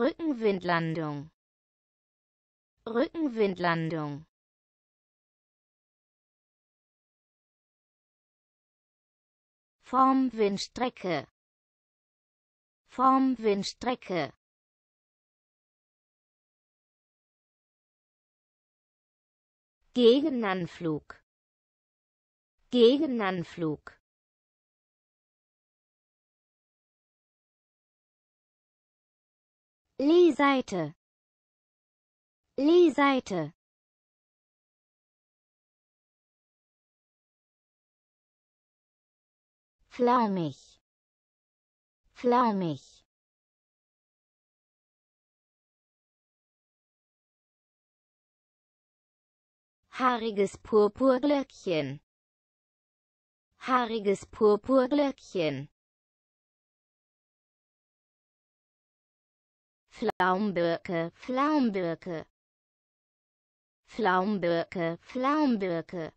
Rückenwindlandung Rückenwindlandung Formwindstrecke Formwindstrecke Gegenanflug Gegenanflug Lee Seite. Lee Seite. flaumig flaumig haariges purpurglöckchen haariges purpurglöckchen Flaumbirke, Flaumbirke. Flaumbirke, Flaumbirke.